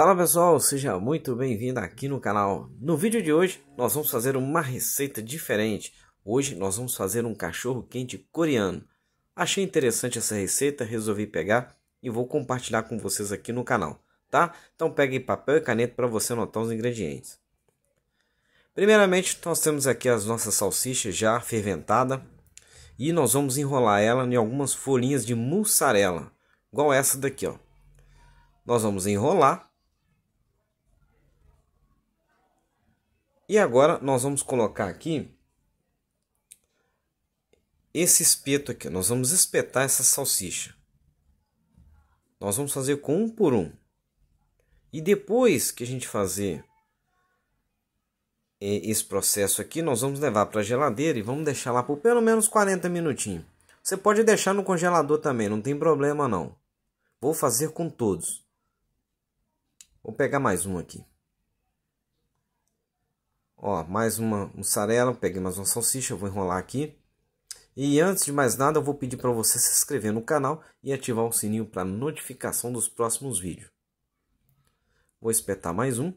Fala pessoal, seja muito bem-vindo aqui no canal. No vídeo de hoje nós vamos fazer uma receita diferente. Hoje nós vamos fazer um cachorro quente coreano. Achei interessante essa receita, resolvi pegar e vou compartilhar com vocês aqui no canal, tá? Então pegue papel e caneta para você anotar os ingredientes. Primeiramente nós temos aqui as nossas salsichas já ferventadas e nós vamos enrolar ela em algumas folhinhas de mussarela, igual essa daqui, ó. Nós vamos enrolar E agora nós vamos colocar aqui esse espeto aqui. Nós vamos espetar essa salsicha. Nós vamos fazer com um por um. E depois que a gente fazer esse processo aqui, nós vamos levar para a geladeira e vamos deixar lá por pelo menos 40 minutinhos. Você pode deixar no congelador também, não tem problema não. Vou fazer com todos. Vou pegar mais um aqui. Ó, mais uma mussarela, peguei mais uma salsicha, vou enrolar aqui. E antes de mais nada, eu vou pedir para você se inscrever no canal e ativar o sininho para notificação dos próximos vídeos. Vou espetar mais um.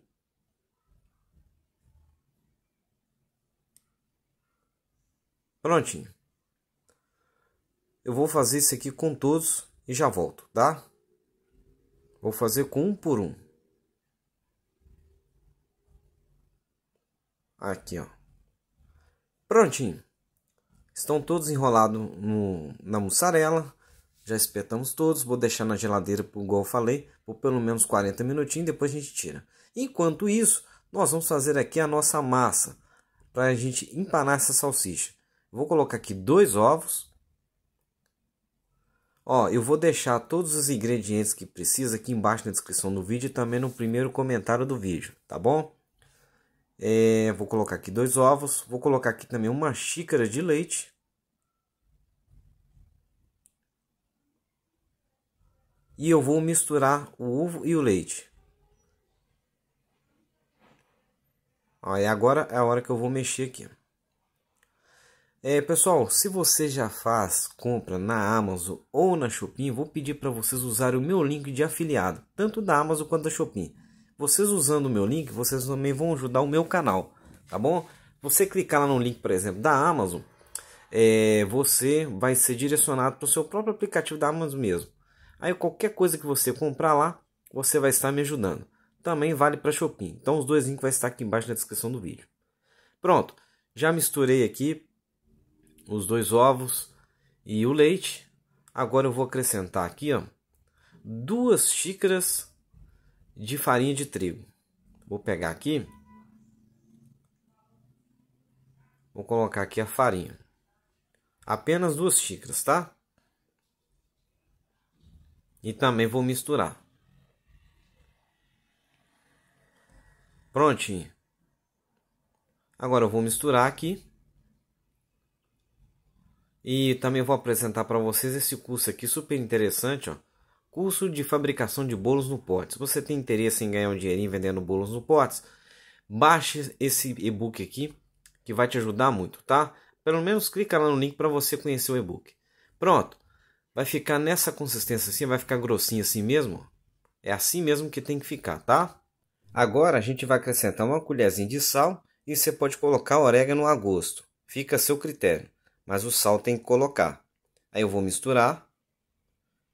Prontinho. Eu vou fazer isso aqui com todos e já volto, tá? Vou fazer com um por um. Aqui, ó. Prontinho. Estão todos enrolados no, na mussarela. Já espetamos todos. Vou deixar na geladeira, igual eu falei, por pelo menos 40 minutinhos. Depois a gente tira. Enquanto isso, nós vamos fazer aqui a nossa massa. Para a gente empanar essa salsicha. Vou colocar aqui dois ovos. Ó, eu vou deixar todos os ingredientes que precisa aqui embaixo na descrição do vídeo e também no primeiro comentário do vídeo, tá bom? É, vou colocar aqui dois ovos. Vou colocar aqui também uma xícara de leite. E eu vou misturar o ovo e o leite. Ó, e agora é a hora que eu vou mexer aqui. É, pessoal, se você já faz compra na Amazon ou na Shopee, vou pedir para vocês usarem o meu link de afiliado, tanto da Amazon quanto da Shopee. Vocês usando o meu link, vocês também vão ajudar o meu canal, tá bom? Você clicar lá no link, por exemplo, da Amazon, é, você vai ser direcionado para o seu próprio aplicativo da Amazon mesmo. Aí qualquer coisa que você comprar lá, você vai estar me ajudando. Também vale para Shopping. Então os dois links vai estar aqui embaixo na descrição do vídeo. Pronto, já misturei aqui os dois ovos e o leite. Agora eu vou acrescentar aqui, ó, duas xícaras de farinha de trigo. Vou pegar aqui. Vou colocar aqui a farinha. Apenas duas xícaras, tá? E também vou misturar. Prontinho. Agora eu vou misturar aqui. E também vou apresentar para vocês esse curso aqui super interessante, ó Curso de fabricação de bolos no Se Você tem interesse em ganhar um dinheirinho vendendo bolos no pote, Baixe esse e-book aqui que vai te ajudar muito, tá? Pelo menos clica lá no link para você conhecer o e-book. Pronto. Vai ficar nessa consistência assim, vai ficar grossinho assim mesmo. É assim mesmo que tem que ficar, tá? Agora a gente vai acrescentar uma colherzinha de sal e você pode colocar orégano a gosto. Fica a seu critério, mas o sal tem que colocar. Aí eu vou misturar.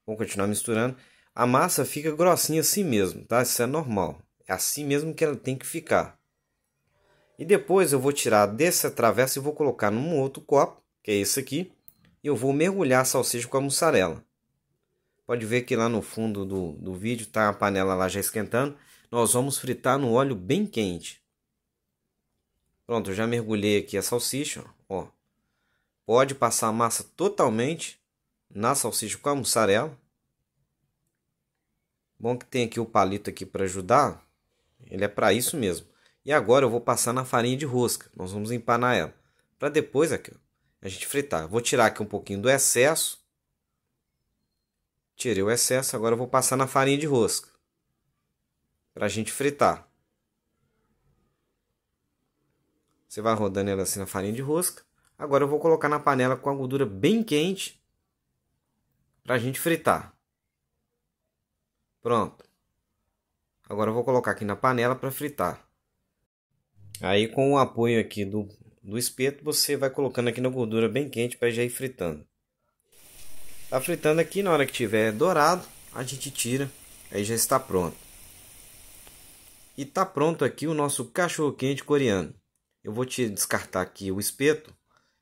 Vamos continuar misturando. A massa fica grossinha assim mesmo, tá? Isso é normal. É assim mesmo que ela tem que ficar. E depois eu vou tirar dessa travessa e vou colocar num outro copo, que é esse aqui. E eu vou mergulhar a salsicha com a mussarela. Pode ver que lá no fundo do, do vídeo tá a panela lá já esquentando. Nós vamos fritar no óleo bem quente. Pronto, eu já mergulhei aqui a salsicha, ó. Pode passar a massa totalmente na salsicha com a mussarela. Bom que tem aqui o palito aqui para ajudar. Ele é para isso mesmo. E agora eu vou passar na farinha de rosca. Nós vamos empanar ela. Para depois aqui, a gente fritar. Vou tirar aqui um pouquinho do excesso. Tirei o excesso, agora eu vou passar na farinha de rosca. Para a gente fritar. Você vai rodando ela assim na farinha de rosca. Agora eu vou colocar na panela com a gordura bem quente para a gente fritar. Pronto. Agora eu vou colocar aqui na panela para fritar. Aí com o apoio aqui do, do espeto, você vai colocando aqui na gordura bem quente para já ir fritando. Tá fritando aqui, na hora que tiver dourado, a gente tira, aí já está pronto. E tá pronto aqui o nosso cachorro quente coreano. Eu vou te descartar aqui o espeto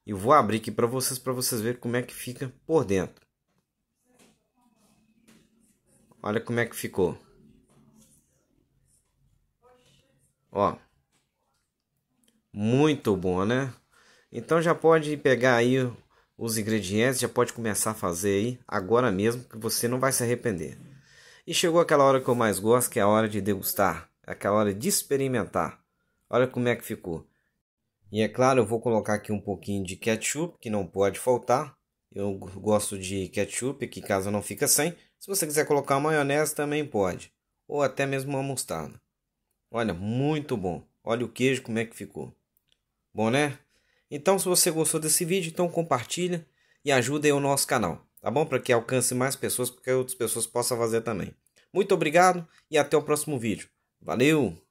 e vou abrir aqui para vocês para vocês verem como é que fica por dentro. Olha como é que ficou. Ó. Muito bom, né? Então já pode pegar aí os ingredientes, já pode começar a fazer aí agora mesmo, que você não vai se arrepender. E chegou aquela hora que eu mais gosto, que é a hora de degustar, é aquela hora de experimentar. Olha como é que ficou. E é claro, eu vou colocar aqui um pouquinho de ketchup, que não pode faltar. Eu gosto de ketchup, que caso não fica sem. Se você quiser colocar maionese, também pode. Ou até mesmo uma mostarda. Olha, muito bom. Olha o queijo como é que ficou. Bom, né? Então, se você gostou desse vídeo, então compartilha e ajuda aí o nosso canal, tá bom? Para que alcance mais pessoas, para que outras pessoas possam fazer também. Muito obrigado e até o próximo vídeo. Valeu!